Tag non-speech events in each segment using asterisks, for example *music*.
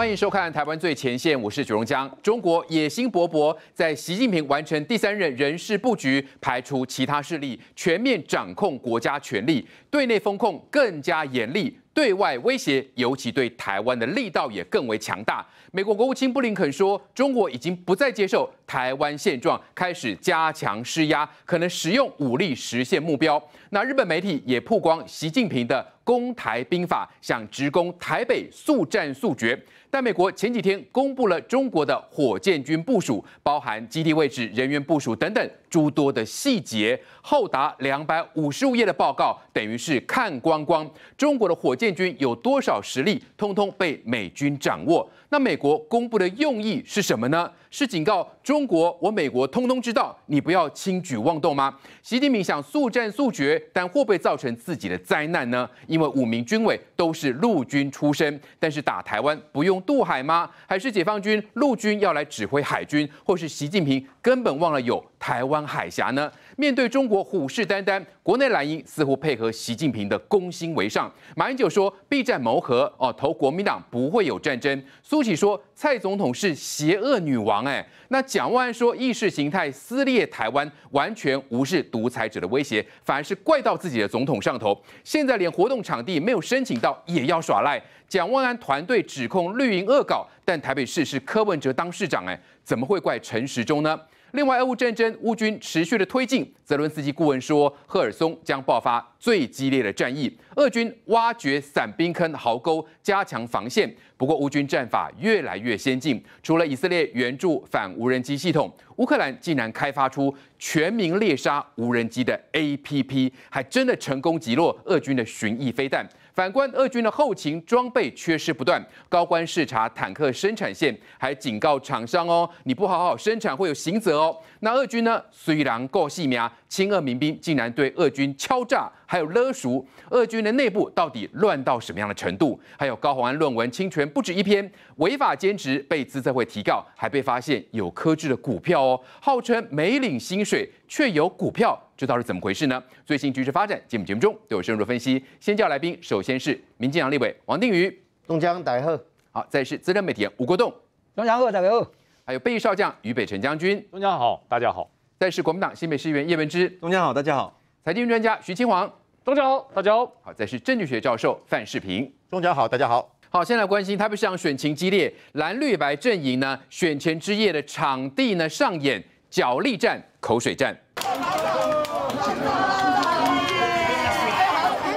欢迎收看《台湾最前线》，我是许荣江。中国野心勃勃，在习近平完成第三任人事布局，排除其他势力，全面掌控国家权力，对内风控更加严厉。对外威胁，尤其对台湾的力道也更为强大。美国国务卿布林肯说，中国已经不再接受台湾现状，开始加强施压，可能使用武力实现目标。那日本媒体也曝光习近平的攻台兵法，想直攻台北，速战速决。但美国前几天公布了中国的火箭军部署，包含基地位置、人员部署等等。诸多的细节，厚达两百五十五页的报告，等于是看光光。中国的火箭军有多少实力，通通被美军掌握。那美国公布的用意是什么呢？是警告中国，我美国通通知道，你不要轻举妄动吗？习近平想速战速决，但会不会造成自己的灾难呢？因为五名军委都是陆军出身，但是打台湾不用渡海吗？还是解放军陆军要来指挥海军，或是习近平根本忘了有？台湾海峡呢？面对中国虎视眈眈，国内蓝营似乎配合习近平的攻心为上。马英九说“备战谋和”，哦，投国民党不会有战争。苏起说蔡总统是邪恶女王，哎，那蒋万安说意识形态撕裂台湾，完全无视独裁者的威胁，反而是怪到自己的总统上头。现在连活动场地没有申请到也要耍赖。蒋万安团队指控绿营恶搞，但台北市是柯文哲当市长，哎，怎么会怪陈时中呢？另外，俄乌战争，乌军持续的推进。泽伦斯基顾问说，赫尔松将爆发最激烈的战役。俄军挖掘伞兵坑、壕沟，加强防线。不过，乌军战法越来越先进。除了以色列援助反无人机系统，乌克兰竟然开发出全民猎杀无人机的 APP，还真的成功击落俄军的巡弋飞弹。反观俄军的后勤装备缺失不断，高官视察坦克生产线，还警告厂商哦，你不好好生产会有刑责哦。那俄军呢？虽然够细名，亲俄民兵竟然对俄军敲诈。还有勒赎，俄军的内部到底乱到什么样的程度？还有高洪安论文侵权不止一篇，违法兼职被资策会提告，还被发现有科制的股票哦，号称没领薪水却有股票，这到底是怎么回事呢？最新局势发展，节目节目中都有深入分析。先叫来宾，首先是民进党立委王定宇，东江大家好；好，再是资深媒体吴国栋，东江好大家好；还有退役少将于北辰将军，东江好大家好；再是国民党新北市议员叶文之，中江好大家好；财经专家徐清煌。大家好，大家好，好，再是政治学教授范世平。大家好，大家好，好，现在关心台北市长选情激烈，蓝绿白阵营呢，选前之夜的场地呢，上演角力战、口水战。男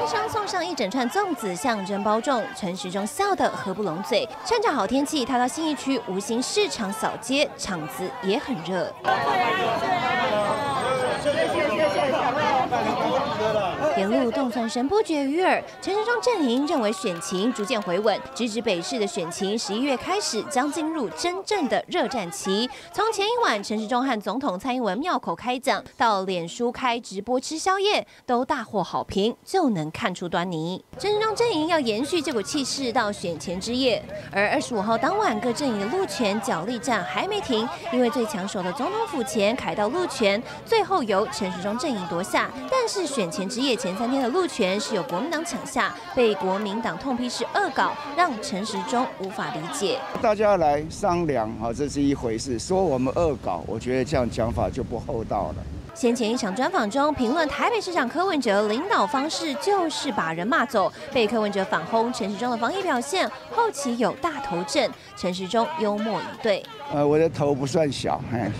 生送上一整串粽子，象征包粽。陈时中笑得合不拢嘴。趁着好天气，他到新一区无形市场扫街，场子也很热。路动传神不绝于耳，陈时中阵营认为选情逐渐回稳，直指北市的选情，十一月开始将进入真正的热战期。从前一晚陈时中和总统蔡英文庙口开讲，到脸书开直播吃宵夜，都大获好评，就能看出端倪。陈时中阵营要延续这股气势到选前之夜，而二十五号当晚各阵营的路权角力战还没停，因为最抢手的总统府前凯道路权最后由陈时中阵营夺下，但是选前之夜前。三天的路权是由国民党抢下，被国民党痛批是恶搞，让陈时中无法理解。大家来商量，哈，这是一回事。说我们恶搞，我觉得这样讲法就不厚道了。先前一场专访中，评论台北市长柯文哲领导方式就是把人骂走，被柯文哲反轰陈时中的防疫表现后期有大头症，陈时中幽默以对。呃，我的头不算小，哎，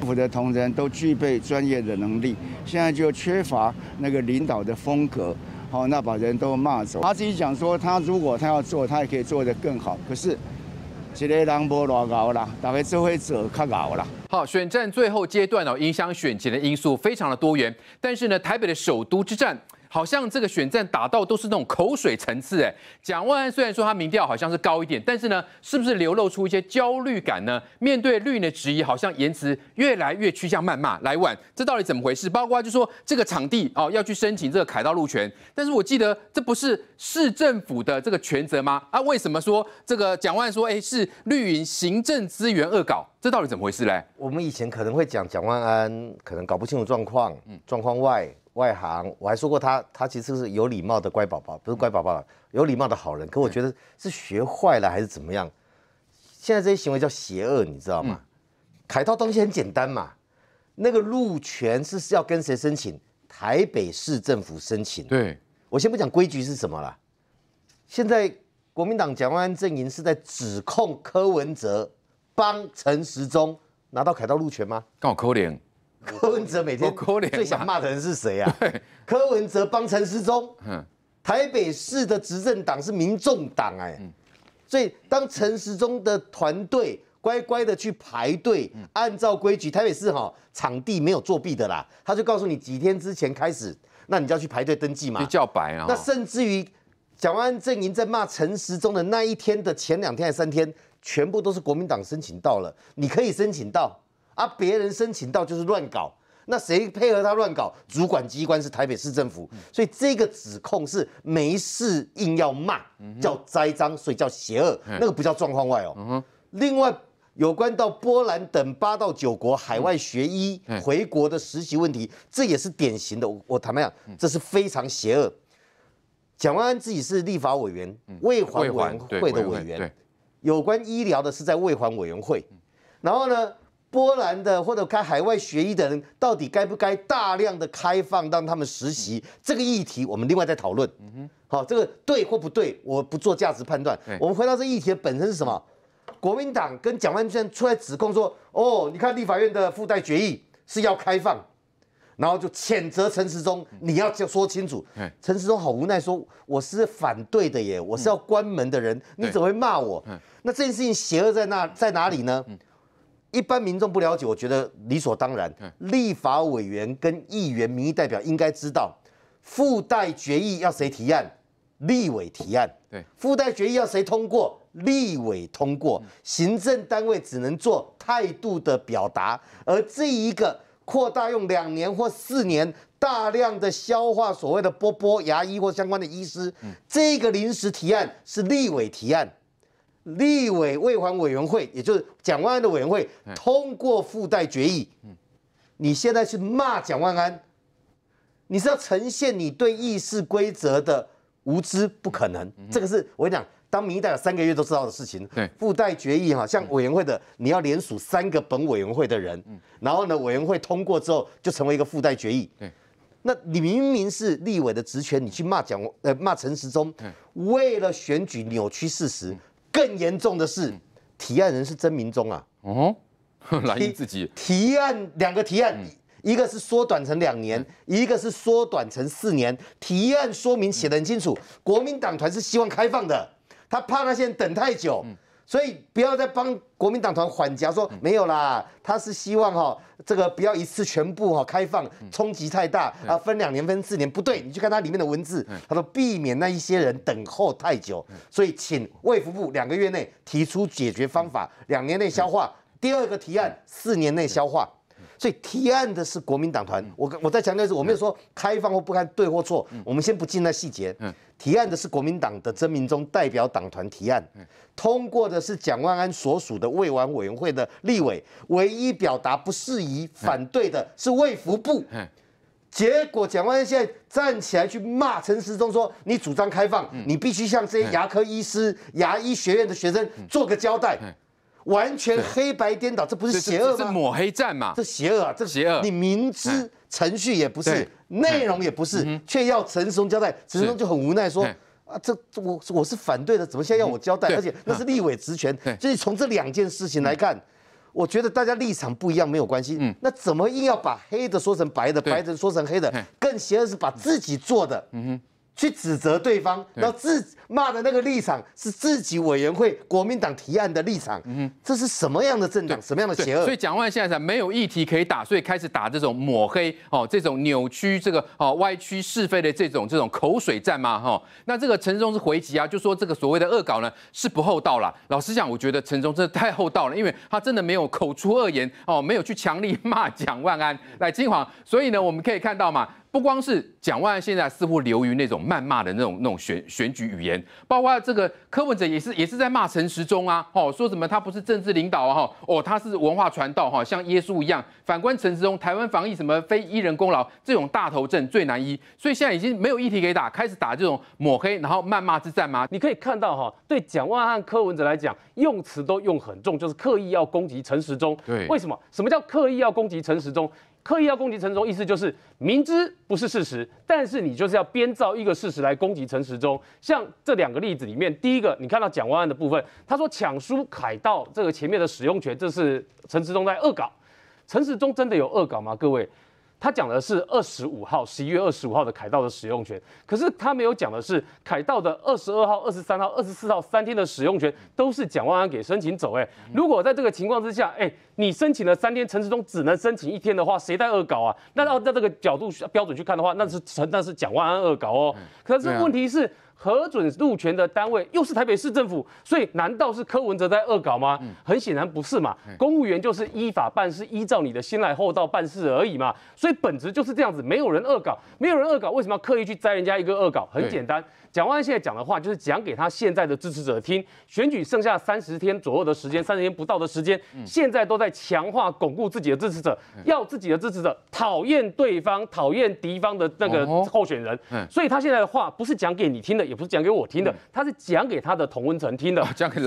府的同仁都具备专业的能力，现在就缺乏那个领导的风格，好，那把人都骂走。他自己讲说，他如果他要做，他也可以做得更好，可是。现个人不乱搞啦，大家只会走靠搞啦。好，选战最后阶段哦，影响选情的因素非常的多元，但是呢，台北的首都之战。好像这个选战打到都是那种口水层次，哎，蒋万安虽然说他民调好像是高一点，但是呢，是不是流露出一些焦虑感呢？面对绿营的质疑，好像言辞越来越趋向谩骂，来晚，这到底怎么回事？包括就说这个场地哦要去申请这个凯道路权，但是我记得这不是市政府的这个权责吗？啊，为什么说这个蒋万安说，哎，是绿营行政资源恶搞？这到底怎么回事嘞？我们以前可能会讲蒋万安可能搞不清楚状况，嗯，状况外。外行，我还说过他，他其实是有礼貌的乖宝宝，不是乖宝宝了，有礼貌的好人。可我觉得是学坏了还是怎么样？现在这些行为叫邪恶，你知道吗？凯道东西很简单嘛，那个路权是是要跟谁申请？台北市政府申请。对，我先不讲规矩是什么了。现在国民党蒋万安阵营是在指控柯文哲帮陈时中拿到凯道路权吗？好柯脸。*laughs* 柯文哲每天最想骂的人是谁啊？*laughs* 柯文哲帮陈时中，台北市的执政党是民众党哎，所以当陈时中的团队乖乖的去排队，按照规矩，台北市哈场地没有作弊的啦，他就告诉你几天之前开始，那你就要去排队登记嘛。就叫白啊。那甚至于，蒋万镇营在骂陈时中的那一天的前两天还三天，全部都是国民党申请到了，你可以申请到。啊！别人申请到就是乱搞，那谁配合他乱搞？主管机关是台北市政府，所以这个指控是没事硬要骂，叫栽赃，所以叫邪恶。那个不叫状况外哦。另外，有关到波兰等八到九国海外学医回国的实习问题，这也是典型的。我坦白讲，这是非常邪恶。蒋万安自己是立法委员，卫环委员会的委员，有关医疗的是在卫环委员会，然后呢？波兰的或者开海外学医的人，到底该不该大量的开放让他们实习？这个议题我们另外再讨论。好，这个对或不对，我不做价值判断。我们回到这议题本身是什么？国民党跟蒋万顺出来指控说：“哦，你看立法院的附带决议是要开放，然后就谴责陈时中，你要就说清楚。”陈时中好无奈说：“我是反对的耶，我是要关门的人，你怎么会骂我？”那这件事情邪恶在那在哪里呢？一般民众不了解，我觉得理所当然。立法委员跟议员、民意代表应该知道，附带决议要谁提案，立委提案；对附带决议要谁通过，立委通过。行政单位只能做态度的表达，而这一个扩大用两年或四年，大量的消化所谓的波波牙医或相关的医师，这个临时提案是立委提案。立委未还委员会，也就是蒋万安的委员会通过附带决议。你现在去骂蒋万安，你是要呈现你对议事规则的无知？不可能，这个是我跟你讲，当民意代表三个月都知道的事情。对，附带决议哈，像委员会的，你要连署三个本委员会的人，然后呢，委员会通过之后就成为一个附带决议。那你明明是立委的职权，你去骂蒋，呃，骂陈时中，为了选举扭曲事实。更严重的是，提案人是曾明忠啊。哦，蓝云自己提案两个提案，一个是缩短成两年，一个是缩短成四年。提案说明写得很清楚，国民党团是希望开放的，他怕那些人等太久。所以不要再帮国民党团缓颊，说没有啦，他是希望哈这个不要一次全部哈开放，冲击太大啊，分两年分四年，不对，你去看它里面的文字，他说避免那一些人等候太久，所以请卫福部两个月内提出解决方法，两年内消化，第二个提案四年内消化。所以提案的是国民党团，我我再强调次，我没有说开放或不开对或错，我们先不进那细节。嗯，提案的是国民党的曾铭中代表党团提案，通过的是蒋万安所属的未完委员会的立委，唯一表达不适宜反对的是魏福部。结果蒋万安现在站起来去骂陈时中说：“你主张开放，你必须向这些牙科医师、牙医学院的学生做个交代。”完全黑白颠倒，这不是邪恶吗？是抹黑战嘛？这邪恶啊，这邪恶！你明知程序也不是，内容也不是，却要陈松交代，陈松就很无奈说：“啊，这我我是反对的，怎么现在要我交代？而且那是立委职权。”所以从这两件事情来看，我觉得大家立场不一样没有关系。嗯，那怎么硬要把黑的说成白的，白的说成黑的？更邪恶是把自己做的。嗯哼。去指责对方，后自骂的那个立场是自己委员会国民党提案的立场，嗯，这是什么样的政党，什么样的邪恶？所以蒋万现在才没有议题可以打，所以开始打这种抹黑哦，这种扭曲这个哦歪曲是非的这种这种口水战嘛哈。那这个陈忠是回击啊，就说这个所谓的恶搞呢是不厚道了。老实讲，我觉得陈忠真的太厚道了，因为他真的没有口出恶言哦，没有去强力骂蒋万安来金黄。所以呢，我们可以看到嘛。不光是蒋万安，现在似乎流于那种谩骂的那种、那种选选举语言，包括这个柯文哲也是，也是在骂陈时中啊，哦，说什么他不是政治领导啊，哦，他是文化传道哈，像耶稣一样。反观陈时中，台湾防疫什么非一人功劳，这种大头症最难医，所以现在已经没有议题以打，开始打这种抹黑然后谩骂之战吗？你可以看到哈，对蒋万安、柯文哲来讲，用词都用很重，就是刻意要攻击陈时中。对，为什么？什么叫刻意要攻击陈时中？刻意要攻击陈时中，意思就是明知不是事实，但是你就是要编造一个事实来攻击陈时中。像这两个例子里面，第一个你看到蒋万安的部分，他说抢书、凯盗这个前面的使用权，这是陈时中在恶搞。陈时中真的有恶搞吗？各位？他讲的是二十五号十一月二十五号的凯道的使用权，可是他没有讲的是凯道的二十二号、二十三号、二十四号三天的使用权都是蒋万安给申请走。哎，如果在这个情况之下，哎，你申请了三天，陈时中只能申请一天的话，谁在恶搞啊？那要在这个角度标准去看的话，那是陈那是蒋万安恶搞哦。可是问题是。核准入权的单位又是台北市政府，所以难道是柯文哲在恶搞吗？很显然不是嘛，公务员就是依法办事，依照你的先来后到办事而已嘛，所以本质就是这样子，没有人恶搞，没有人恶搞，为什么要刻意去摘人家一个恶搞？很简单。蒋万现在讲的话，就是讲给他现在的支持者听。选举剩下三十天左右的时间，三十天不到的时间，现在都在强化巩固自己的支持者，要自己的支持者讨厌对方、讨厌敌方的那个候选人。所以他现在的话不是讲给你听的，也不是讲给我听的，他是讲给他的同温层听的，讲给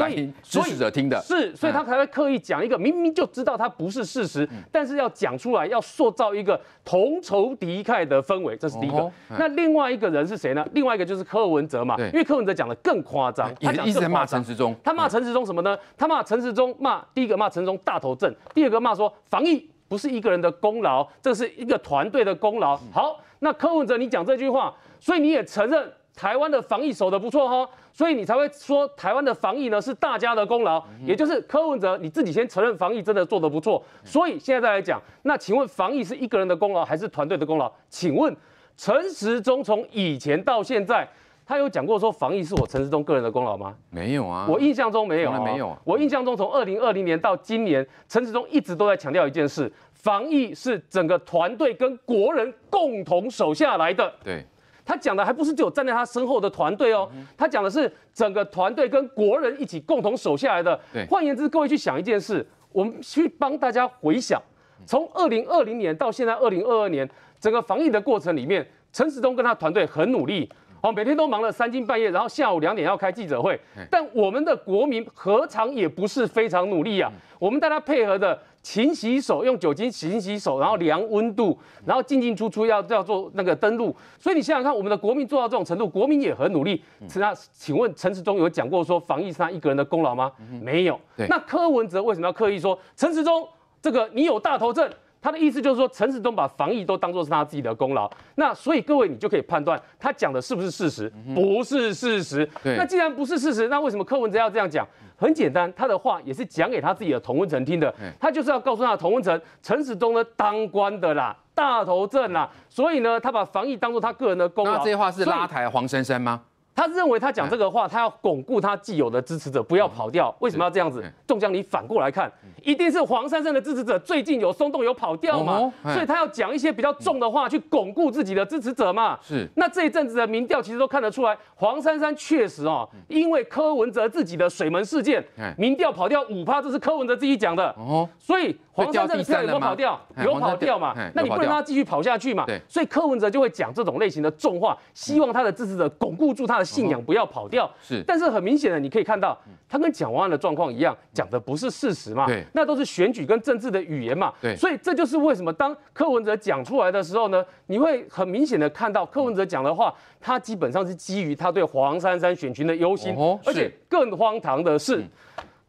支持者听的。是，所以他才会刻意讲一个明明就知道他不是事实，但是要讲出来，要塑造一个同仇敌忾的氛围。这是第一个。那另外一个人是谁呢？另外一个就是柯文。陈哲嘛，因为柯文哲讲的更夸张，他一直在骂陈时中，他骂陈时中什么呢？他骂陈时中骂第一个骂陈中大头阵，第二个骂说防疫不是一个人的功劳，这是一个团队的功劳。好，那柯文哲你讲这句话，所以你也承认台湾的防疫守的不错哈，所以你才会说台湾的防疫呢是大家的功劳，也就是柯文哲你自己先承认防疫真的做的不错，所以现在再来讲，那请问防疫是一个人的功劳还是团队的功劳？请问陈时中从以前到现在。他有讲过说防疫是我陈时中个人的功劳吗？没有啊，我印象中没有啊，没有。我印象中从二零二零年到今年，陈时中一直都在强调一件事：防疫是整个团队跟国人共同守下来的。对，他讲的还不是只有站在他身后的团队哦，他讲的是整个团队跟国人一起共同守下来的。换言之，各位去想一件事，我们去帮大家回想，从二零二零年到现在二零二二年，整个防疫的过程里面，陈时中跟他团队很努力。哦，每天都忙了三更半夜，然后下午两点要开记者会。但我们的国民何尝也不是非常努力啊？我们大家配合的勤洗手，用酒精勤洗手，然后量温度，然后进进出出要要做那个登录。所以你想想看，我们的国民做到这种程度，国民也很努力。那请问陈时中有讲过说防疫是他一个人的功劳吗？没有。那柯文哲为什么要刻意说陈时中这个你有大头症？他的意思就是说，陈时东把防疫都当作是他自己的功劳。那所以各位，你就可以判断他讲的是不是事实？不是事实。那既然不是事实，那为什么柯文哲要这样讲？很简单，他的话也是讲给他自己的同温层听的。他就是要告诉他同温层，陈时东呢当官的啦，大头阵啦，所以呢，他把防疫当作他个人的功劳。那这些话是拉抬黄珊珊吗？他认为他讲这个话，他要巩固他既有的支持者，不要跑掉。为什么要这样子？中江，你反过来看，一定是黄珊珊的支持者最近有松动、有跑掉嘛？所以他要讲一些比较重的话，去巩固自己的支持者嘛？是。那这一阵子的民调其实都看得出来，黄珊珊确实哦，因为柯文哲自己的水门事件，民调跑掉五趴，这是柯文哲自己讲的哦。所以黄珊珊的票有没有跑掉，有跑掉嘛？那你不能让他继续跑下去嘛？对。所以柯文哲就会讲这种类型的重话，希望他的支持者巩固住他的。信仰不要跑掉，是，但是很明显的，你可以看到他跟蒋万安的状况一样，讲的不是事实嘛，对，那都是选举跟政治的语言嘛，对，所以这就是为什么当柯文哲讲出来的时候呢，你会很明显的看到柯文哲讲的话，他基本上是基于他对黄珊珊选群的忧心，哦，而且更荒唐的是，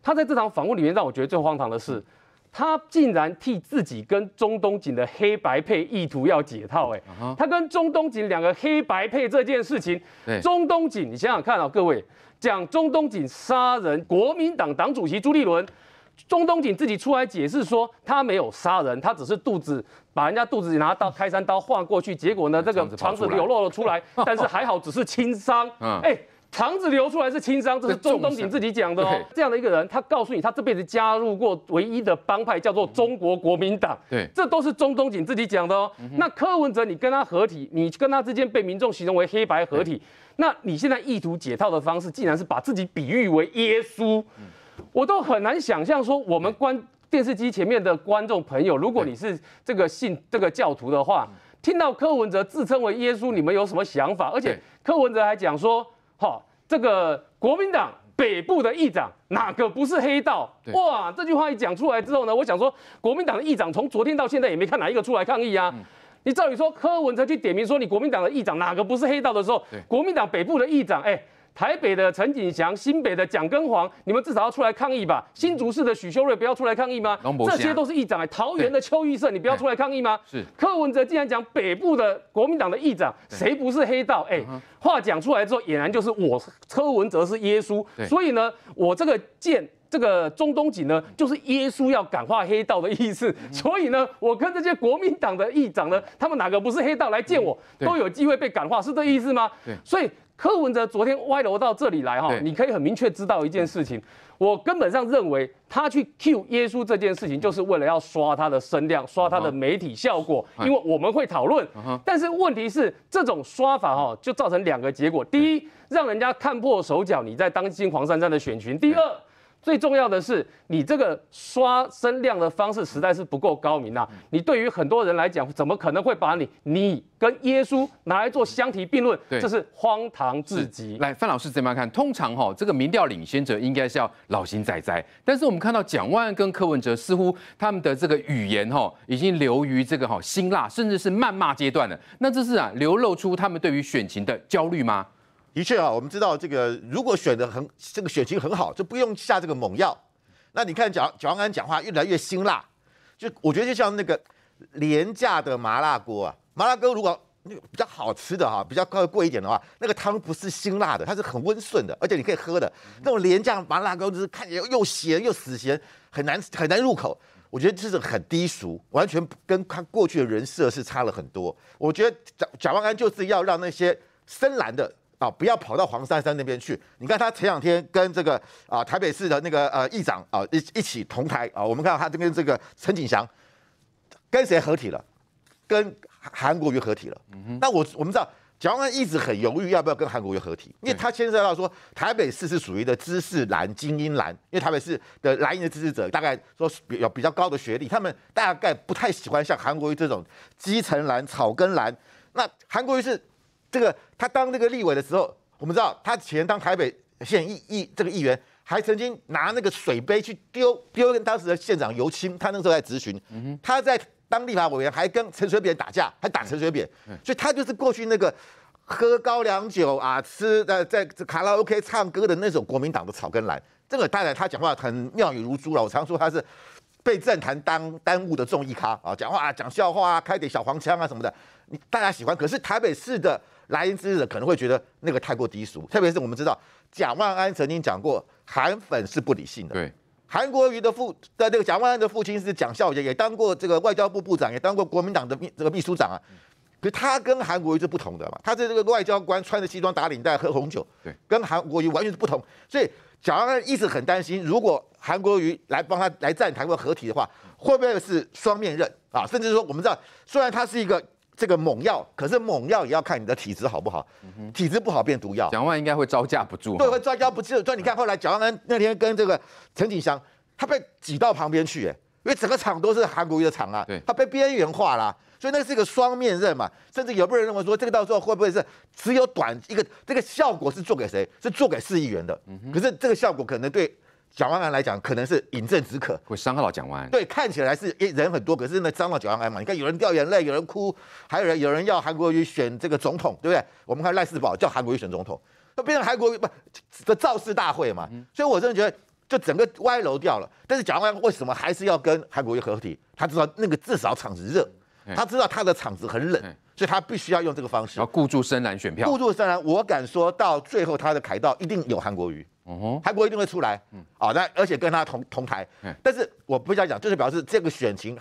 他在这场访问里面，让我觉得最荒唐的是。他竟然替自己跟中东锦的黑白配意图要解套哎，他跟中东锦两个黑白配这件事情，中东锦，你想想看啊，各位讲中东锦杀人，国民党党主席朱立伦，中东锦自己出来解释说他没有杀人，他只是肚子把人家肚子里拿刀开山刀划过去，结果呢这个肠子流露了出来，*laughs* 但是还好只是轻伤，嗯，哎。肠子流出来是轻伤，这是中东锦自己讲的哦。这样的一个人，他告诉你，他这辈子加入过唯一的帮派叫做中国国民党。对，这都是中东锦自己讲的哦。那柯文哲，你跟他合体，你跟他之间被民众形容为黑白合体，那你现在意图解套的方式，竟然是把自己比喻为耶稣，我都很难想象说，我们观电视机前面的观众朋友，如果你是这个信这个教徒的话，听到柯文哲自称为耶稣，你们有什么想法？而且柯文哲还讲说。好，这个国民党北部的议长哪个不是黑道？哇，这句话一讲出来之后呢，我想说，国民党的议长从昨天到现在也没看哪一个出来抗议啊。你照理说柯文哲去点名说你国民党的议长哪个不是黑道的时候，国民党北部的议长，哎。台北的陈景祥、新北的蒋根煌，你们至少要出来抗议吧？新竹市的许修瑞不要出来抗议吗？这些都是议长。桃园的邱议瑟，你不要出来抗议吗？是。柯文哲竟然讲北部的国民党的议长谁不是黑道？哎，话讲出来之后，俨然就是我柯文哲是耶稣。所以呢，我这个见这个中东锦呢，就是耶稣要感化黑道的意思。所以呢，我跟这些国民党的议长呢，他们哪个不是黑道来见我，都有机会被感化，是这意思吗？对。所以。柯文哲昨天歪楼到这里来哈，你可以很明确知道一件事情，我根本上认为他去 cue 耶稣这件事情，就是为了要刷他的声量，刷他的媒体效果，因为我们会讨论。但是问题是，这种刷法哈，就造成两个结果：第一，让人家看破手脚，你在当今黄珊珊的选群；第二。最重要的是，你这个刷声量的方式实在是不够高明啊！你对于很多人来讲，怎么可能会把你你跟耶稣拿来做相提并论？这是荒唐至极。来，范老师怎么样看？通常哈，这个民调领先者应该是要老型仔仔，但是我们看到蒋万跟柯文哲似乎他们的这个语言哈，已经流于这个哈辛辣，甚至是谩骂阶段了。那这是啊，流露出他们对于选情的焦虑吗？的确啊，我们知道这个如果选的很这个选情很好，就不用下这个猛药。那你看蒋蒋万安讲话越来越辛辣，就我觉得就像那个廉价的麻辣锅啊，麻辣锅如果那个比较好吃的哈，比较贵贵一点的话，那个汤不是辛辣的，它是很温顺的，而且你可以喝的。那种廉价麻辣锅就是看起来又咸又死咸，很难很难入口。我觉得这是很低俗，完全跟他过去的人设是差了很多。我觉得蒋蒋万安就是要让那些深蓝的。啊！不要跑到黄珊珊那边去。你看他前两天跟这个啊台北市的那个呃议长啊一一起同台啊，我们看到他这跟这个陈景祥跟谁合体了？跟韩国瑜合体了。嗯哼。那我我们知道，蒋万一直很犹豫要不要跟韩国瑜合体，因为他牵涉到说台北市是属于的知识蓝精英蓝，因为台北市的蓝营的支持者大概说有比较高的学历，他们大概不太喜欢像韩国瑜这种基层蓝草根蓝。那韩国瑜是。这个他当那个立委的时候，我们知道他前当台北县议议这个议员，还曾经拿那个水杯去丢丢跟当时的县长尤青，他那时候在值巡，他在当立法委员还跟陈水扁打架，还打陈水扁，所以他就是过去那个喝高粱酒啊，吃的在卡拉 OK 唱歌的那种国民党的草根蓝。这个当然他讲话很妙语如珠了，我常说他是被政坛当耽误的众议咖啊，讲话啊讲笑话啊，开点小黄腔啊什么的，你大家喜欢。可是台北市的。来之日的可能会觉得那个太过低俗，特别是我们知道蒋万安曾经讲过，韩粉是不理性的。对，韩国瑜的父的这个蒋万安的父亲是蒋孝严，也当过这个外交部部长，也当过国民党的秘这个秘书长啊。可是他跟韩国瑜是不同的嘛，他是这个外交官，穿着西装打领带喝红酒，对，跟韩国瑜完全是不同。所以蒋万安一直很担心，如果韩国瑜来帮他来站台或合体的话，会不会是双面刃啊？甚至说，我们知道虽然他是一个。这个猛药，可是猛药也要看你的体质好不好。体质不好变毒药，蒋万应该会招架不住。对，会招架不住。所以你看，后来蒋万安那天跟这个陈景祥，他被挤到旁边去，哎，因为整个厂都是韩国瑜的厂啊。他被边缘化了。所以那是一个双面刃嘛。甚至有部分人认为说，这个到时候会不会是只有短一个这个效果是做给谁？是做给市议员的。可是这个效果可能对。蒋万安来讲，可能是饮鸩止渴，会伤害到蒋万安。对，看起来是诶人很多，可是那伤到蒋万安嘛。你看有人掉眼泪，有人哭，还有人有人要韩国瑜选这个总统，对不对？我们看赖世宝叫韩国瑜选总统，那变成韩国瑜不的造势大会嘛。所以我真的觉得，就整个歪楼掉了。但是蒋万安为什么还是要跟韩国瑜合体？他知道那个至少场子热。他知道他的场子很冷，所以他必须要用这个方式要固住深蓝选票，固住深蓝。我敢说到最后，他的凯道一定有韩国瑜，哦，韩国一定会出来，嗯，好，那而且跟他同同台，嗯，但是我不想讲，就是表示这个选情，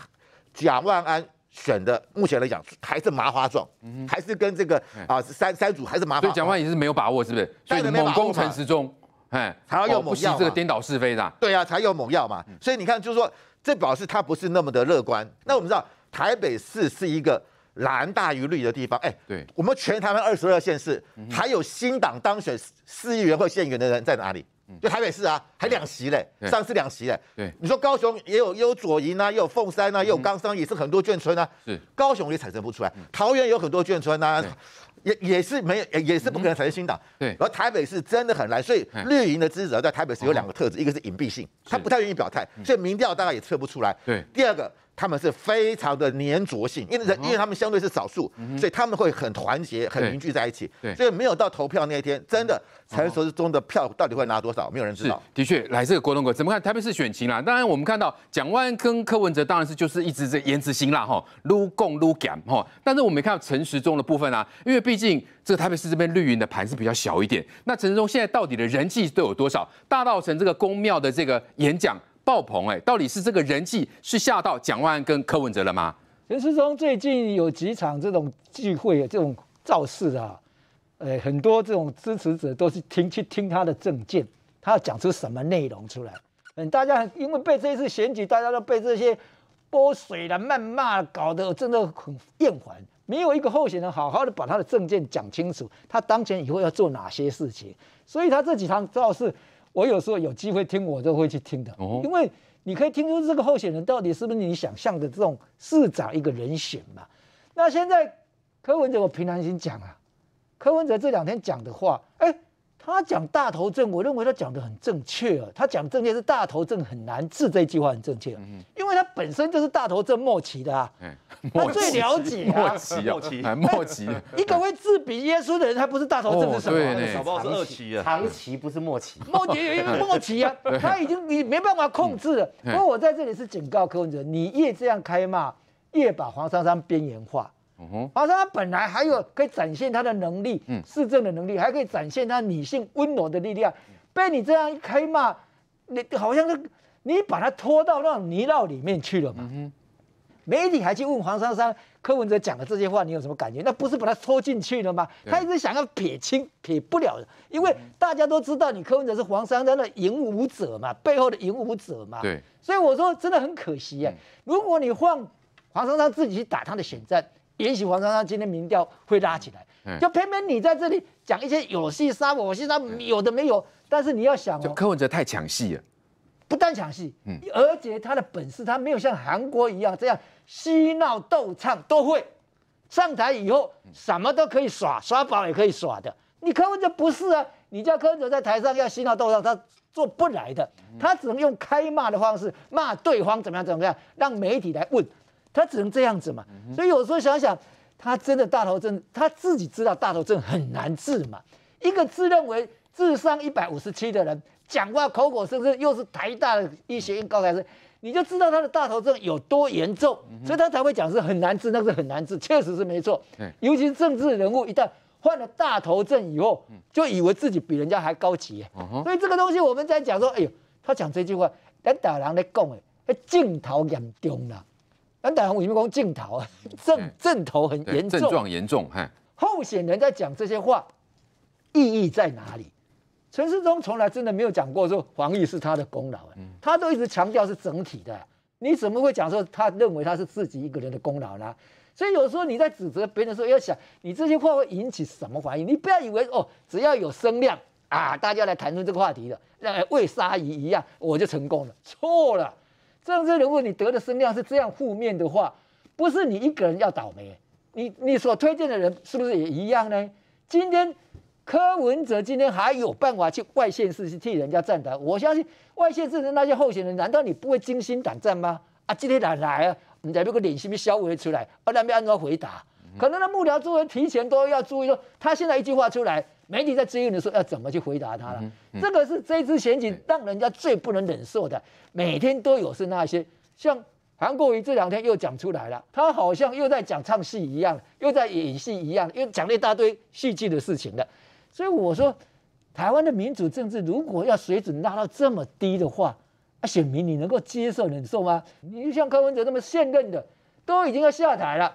蒋万安选的目前来讲还是麻花状，嗯，还是跟这个啊三三组还是麻花。所以蒋万也是没有把握，是不是？所以猛攻陈时中，哎，还要用猛药，不惜这个颠倒是非的，对啊，才有猛药嘛。所以你看，就是说这表示他不是那么的乐观。那我们知道。台北市是一个蓝大于绿的地方，哎，对，我们全台湾二十二县市，还有新党当选市议员或县员的人在哪里？就台北市啊，还两席嘞，上次两席嘞。对，你说高雄也有有左营啊，也有凤山啊，也有冈山，也是很多眷村啊，是高雄也产生不出来。桃园有很多眷村啊，也也是没，也是不可能产生新党。对，而台北市真的很蓝，所以绿营的职责在台北市有两个特质，一个是隐蔽性，他不太愿意表态，所以民调大概也测不出来。对，第二个。他们是非常的粘着性，因为因为他们相对是少数，所以他们会很团结，很凝聚在一起。所以没有到投票那一天，真的陈时中的票到底会拿多少，没有人知道。的确，来这个郭东革怎么看台北市选情啦？当然我们看到蒋万跟柯文哲，当然是就是一直在颜值辛辣哈，撸共撸感吼。哈。但是我们看到陈时中的部分啊，因为毕竟这个台北市这边绿营的盘是比较小一点。那陈时中现在到底的人气都有多少？大道城这个公庙的这个演讲。爆棚哎，到底是这个人气是吓到蒋万安跟柯文哲了吗？陈世忠最近有几场这种聚会啊，这种造势啊，呃，很多这种支持者都是听去听他的政见，他要讲出什么内容出来？嗯，大家因为被这一次选举，大家都被这些泼水的、谩骂搞得真的很厌烦，没有一个候选人好好的把他的政见讲清楚，他当前以后要做哪些事情，所以他这几场造势。我有时候有机会听，我都会去听的，因为你可以听出这个候选人到底是不是你想象的这种市长一个人选嘛？那现在柯文哲，我平常心讲啊，柯文哲这两天讲的话，哎。他讲大头症，我认为他讲的很正确啊。他讲正确是大头症很难治这句话很正确，因为他本身就是大头症末期的啊。他最了解 *laughs* 末期啊，末期，一个会治比耶稣的人，他不是大头症是什么？小包是二期啊，长期不是末期，*laughs* 末期有一个末期啊，他已经你没办法控制了。不过我在这里是警告柯文哲，你越这样开骂，越把黄珊珊边缘化。黄珊珊本来还有可以展现她的能力，市政的能力，还可以展现她女性温柔的力量。被你这样一开骂，你好像是你把她拖到那种泥淖里面去了嘛。媒体还去问黄珊珊，柯文哲讲的这些话你有什么感觉？那不是把她拖进去了吗？他一直想要撇清，撇不了，因为大家都知道你柯文哲是黄珊珊的影武者嘛，背后的影武者嘛。对。所以我说真的很可惜哎，如果你放黄珊珊自己去打他的选战。也许黄珊珊今天民调会拉起来，就偏偏你在这里讲一些有戏杀我，我戏杀有的没有。但是你要想，就柯文哲太抢戏了，不但抢戏，嗯，而且他的本事他没有像韩国一样这样嬉闹斗唱都会。上台以后什么都可以耍，耍宝也可以耍的。你柯文哲不是啊，你叫柯文哲在台上要嬉闹斗唱，他做不来的，他只能用开骂的方式骂对方怎么样怎么样，让媒体来问。他只能这样子嘛，所以有时候想想，他真的大头症，他自己知道大头症很难治嘛。一个自认为智商一百五十七的人，讲话口口声声又是台大的医学院高材生，你就知道他的大头症有多严重，所以他才会讲是很难治，那是很难治，确实是没错。尤其是政治人物一旦患了大头症以后，就以为自己比人家还高级。所以这个东西我们在讲说，哎呦，他讲这句话，咱大狼在讲哎，镜头严重了。蓝彩虹移民镜头啊？症症 *laughs* 头很严重，症状严重哈。候选人在讲这些话，意义在哪里？陈世忠从来真的没有讲过说黄义是他的功劳，他都一直强调是整体的。你怎么会讲说他认为他是自己一个人的功劳呢？所以有时候你在指责别人的时候，要想你这些话会引起什么反应？你不要以为哦，只要有声量啊，大家来谈论这个话题了，那喂鲨鱼一样，我就成功了。错了。政治人物你得的声量是这样负面的话，不是你一个人要倒霉，你你所推荐的人是不是也一样呢？今天柯文哲今天还有办法去外线市去替人家站台，我相信外线市的那些候选人，难道你不会精心胆战吗？啊，今天哪来啊？你在那个脸皮消微出来，我那边按照回答，可能那幕僚诸人提前都要注意说，他现在一句话出来。媒体在追问的时候，要怎么去回答他了？这个是这次选举让人家最不能忍受的。每天都有是那些像韩国瑜这两天又讲出来了，他好像又在讲唱戏一样，又在演戏一样，又讲了一大堆戏剧的事情的。所以我说，台湾的民主政治如果要水准拉到这么低的话，啊，选民你能够接受忍受吗？你就像柯文哲那么现任的都已经要下台了，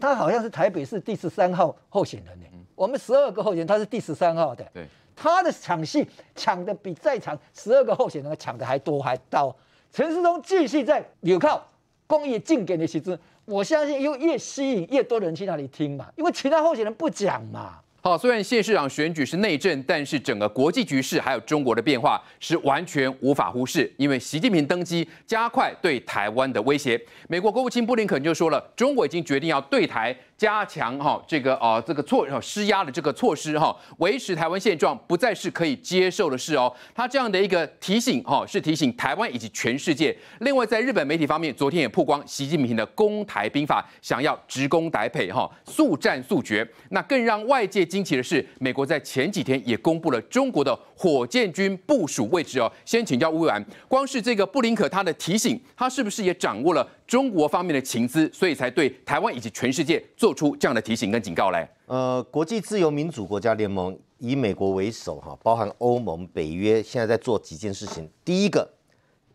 他好像是台北市第十三号候选人呢。我们十二个候选人，他是第十三号的。对，他的抢戏抢的比在场十二个候选人抢的还多还到。陈世忠继续在有靠公益竞给的些资，我相信又越吸引越多人去那里听嘛。因为其他候选人不讲嘛。好，虽然谢市长选举是内政，但是整个国际局势还有中国的变化是完全无法忽视。因为习近平登基，加快对台湾的威胁。美国国务卿布林肯就说了，中国已经决定要对台。加强哈这个啊这个措施压的这个措施哈，维持台湾现状不再是可以接受的事哦。他这样的一个提醒哈，是提醒台湾以及全世界。另外，在日本媒体方面，昨天也曝光习近平的攻台兵法，想要直攻台北哈，速战速决。那更让外界惊奇的是，美国在前几天也公布了中国的火箭军部署位置哦。先请教乌丸，光是这个布林可他的提醒，他是不是也掌握了？中国方面的情资，所以才对台湾以及全世界做出这样的提醒跟警告嘞。呃，国际自由民主国家联盟以美国为首，哈，包含欧盟、北约，现在在做几件事情。第一个，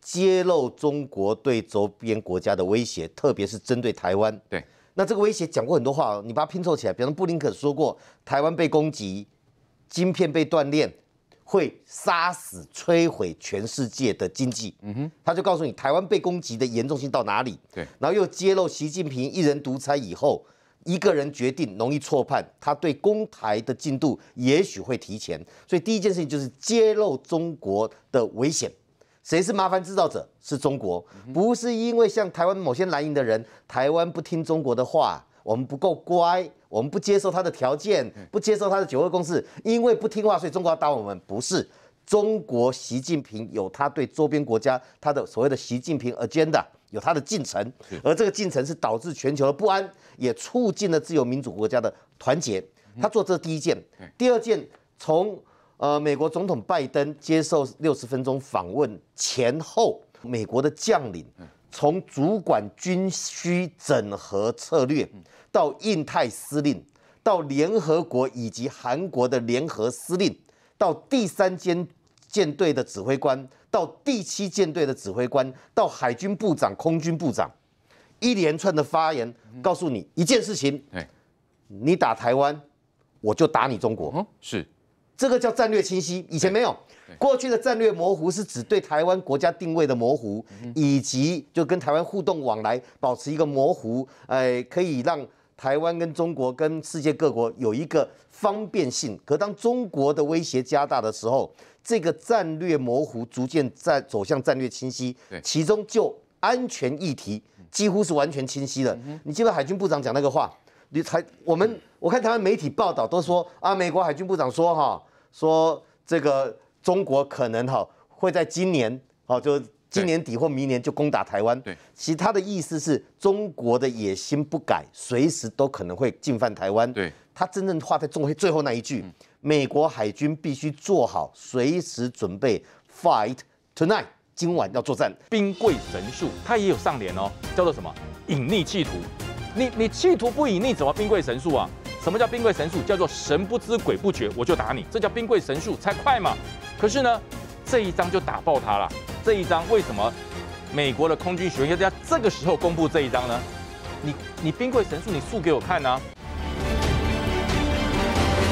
揭露中国对周边国家的威胁，特别是针对台湾。对，那这个威胁讲过很多话你把它拼凑起来，比如布林肯说过，台湾被攻击，晶片被断链。会杀死、摧毁全世界的经济。嗯哼，他就告诉你台湾被攻击的严重性到哪里？对，然后又揭露习近平一人独裁以后，一个人决定容易错判，他对攻台的进度也许会提前。所以第一件事情就是揭露中国的危险，谁是麻烦制造者？是中国，不是因为像台湾某些蓝营的人，台湾不听中国的话。我们不够乖，我们不接受他的条件，不接受他的九二共识，因为不听话，所以中国要打我们。不是中国，习近平有他对周边国家他的所谓的习近平而 d 的，有他的进程，而这个进程是导致全球的不安，也促进了自由民主国家的团结。他做这第一件，第二件，从呃美国总统拜登接受六十分钟访问前后，美国的将领。从主管军需整合策略，到印太司令，到联合国以及韩国的联合司令，到第三间舰队的指挥官，到第七舰队的指挥官，到海军部长、空军部长，一连串的发言，告诉你一件事情：，你打台湾，我就打你中国。是。这个叫战略清晰，以前没有。过去的战略模糊是指对台湾国家定位的模糊，以及就跟台湾互动往来保持一个模糊，哎，可以让台湾跟中国跟世界各国有一个方便性。可当中国的威胁加大的时候，这个战略模糊逐渐在走向战略清晰。其中就安全议题几乎是完全清晰的。你记得海军部长讲那个话，你才我们我看台湾媒体报道都说啊，美国海军部长说哈。说这个中国可能哈会在今年哦，就今年底或明年就攻打台湾。对，其他的意思是中国的野心不改，随时都可能会进犯台湾。对，他真正话在最后那一句，美国海军必须做好随时准备，fight tonight，今晚要作战。兵贵神速，他也有上联哦，叫做什么？隐匿企图，你你企图不隐匿，怎么兵贵神速啊？什么叫兵贵神速？叫做神不知鬼不觉，我就打你，这叫兵贵神速才快嘛。可是呢，这一张就打爆他了。这一张为什么？美国的空军学院要在这个时候公布这一张呢？你你兵贵神速，你速给我看呐！